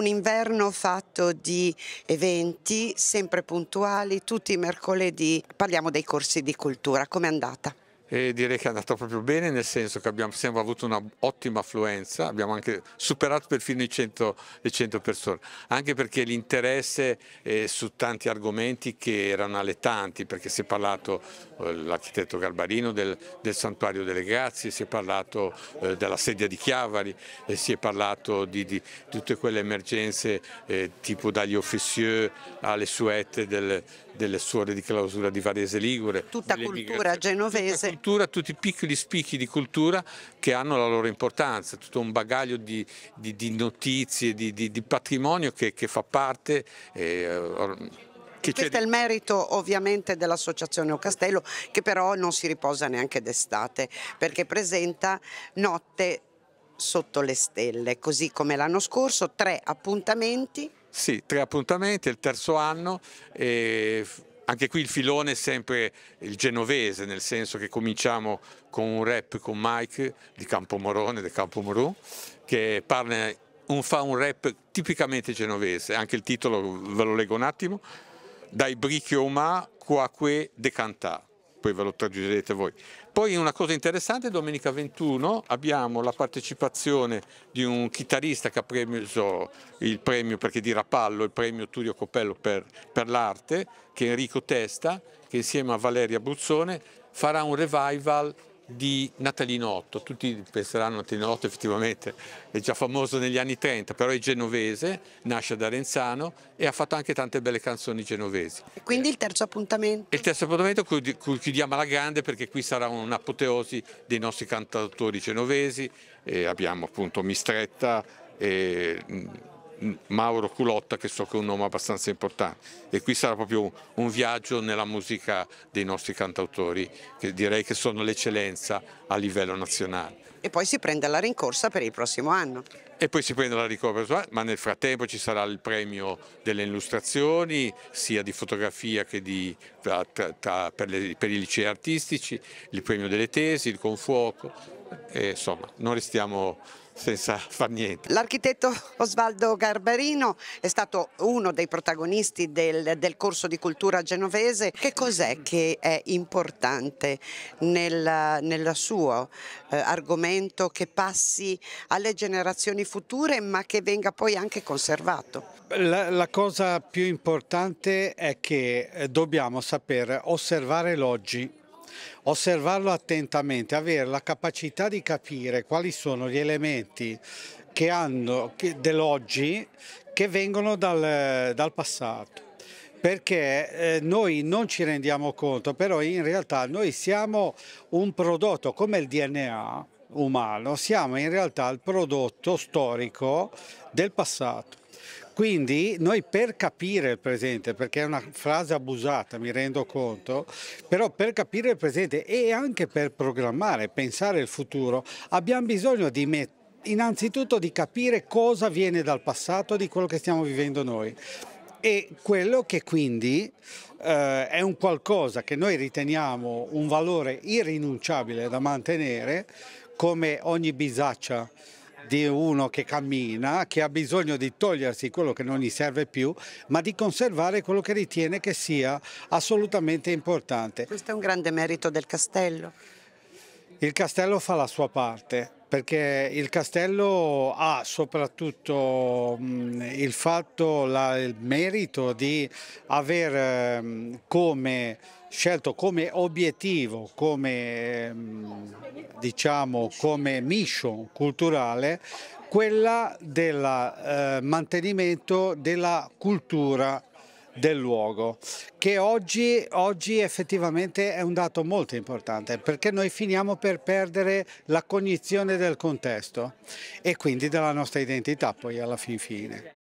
un inverno fatto di eventi sempre puntuali, tutti i mercoledì parliamo dei corsi di cultura. Com'è andata? e direi che è andato proprio bene nel senso che abbiamo sempre avuto un'ottima affluenza, abbiamo anche superato perfino 100, le 100 persone, anche perché l'interesse eh, su tanti argomenti che erano alletanti, perché si è parlato eh, l'architetto Garbarino del, del, santuario delle grazie, si è parlato eh, della sedia di Chiavari, si è parlato di, di tutte quelle emergenze eh, tipo dagli officieux alle suette del, delle suore di clausura di Varese Ligure. Tutta cultura genovese cultura, tutti i piccoli spicchi di cultura che hanno la loro importanza, tutto un bagaglio di, di, di notizie, di, di, patrimonio che, che fa parte. Eh, che Questo è il merito ovviamente dell'associazione Ocastello che però non si riposa neanche d'estate perché presenta notte sotto le stelle, così come l'anno scorso, tre appuntamenti. Sì, tre appuntamenti, il terzo anno, eh, anche qui il filone è sempre il genovese, nel senso che cominciamo con un rap con Mike di Campomorone, del Campomorò, che parla, un, fa un rap tipicamente genovese, anche il titolo ve lo leggo un attimo, dai bricchi Omar, quaque decantà poi ve lo traducerete voi. Poi una cosa interessante, domenica 21 abbiamo la partecipazione di un chitarrista che ha preso il premio, perché di Rapallo, il premio Turio Coppello per, per l'arte, che è Enrico Testa, che insieme a Valeria Bruzzone farà un revival di Natalino Otto, tutti penseranno Natalino Otto effettivamente è già famoso negli anni 30, però è genovese, nasce ad Arenzano e ha fatto anche tante belle canzoni genovesi. quindi il terzo appuntamento? Il terzo appuntamento cui chiudiamo alla grande perché qui sarà un'apoteosi dei nostri cantautori genovesi, abbiamo appunto Mistretta e Mauro Culotta che so che è un nome abbastanza importante e qui sarà proprio un viaggio nella musica dei nostri cantautori che direi che sono l'eccellenza a livello nazionale. E poi si prende la rincorsa per il prossimo anno. E poi si prende la rincorsa, eh, ma nel frattempo ci sarà il premio delle illustrazioni, sia di fotografia che di, tra, tra, per, le, per, i licei artistici, il premio delle tesi, il confuoco, e insomma non restiamo senza far niente. L'architetto Osvaldo Garbarino è stato uno dei protagonisti del, del corso di cultura genovese. Che cos'è che è importante nel, nel suo eh, argomento che passi alle generazioni future ma che venga poi anche conservato? La, la cosa più importante è che eh, dobbiamo saper osservare l'oggi osservarlo attentamente, avere la capacità di capire quali sono gli elementi dell'oggi che vengono dal, dal passato perché eh, noi non ci rendiamo conto, però in realtà noi siamo un prodotto come il DNA umano, siamo in realtà il prodotto storico del passato. Quindi noi per capire il presente, perché è una frase abusata, mi rendo conto, però per capire il presente e anche per programmare, pensare il futuro, abbiamo bisogno di mettere innanzitutto di capire cosa viene dal passato di quello che stiamo vivendo noi e quello che quindi eh, è un qualcosa che noi riteniamo un valore irrinunciabile da mantenere come ogni bisaccia di uno che cammina, che ha bisogno di togliersi quello che non gli serve più, ma di conservare quello che ritiene che sia assolutamente importante. Questo è un grande merito del castello. Il castello fa la sua parte, perché il castello ha soprattutto il fatto, il merito di aver come, scelto come obiettivo, come, diciamo, come mission culturale, quella del eh, mantenimento della cultura del luogo, che oggi, oggi, effettivamente è un dato molto importante perché noi finiamo per perdere la cognizione del contesto e quindi della nostra identità poi alla fin fine.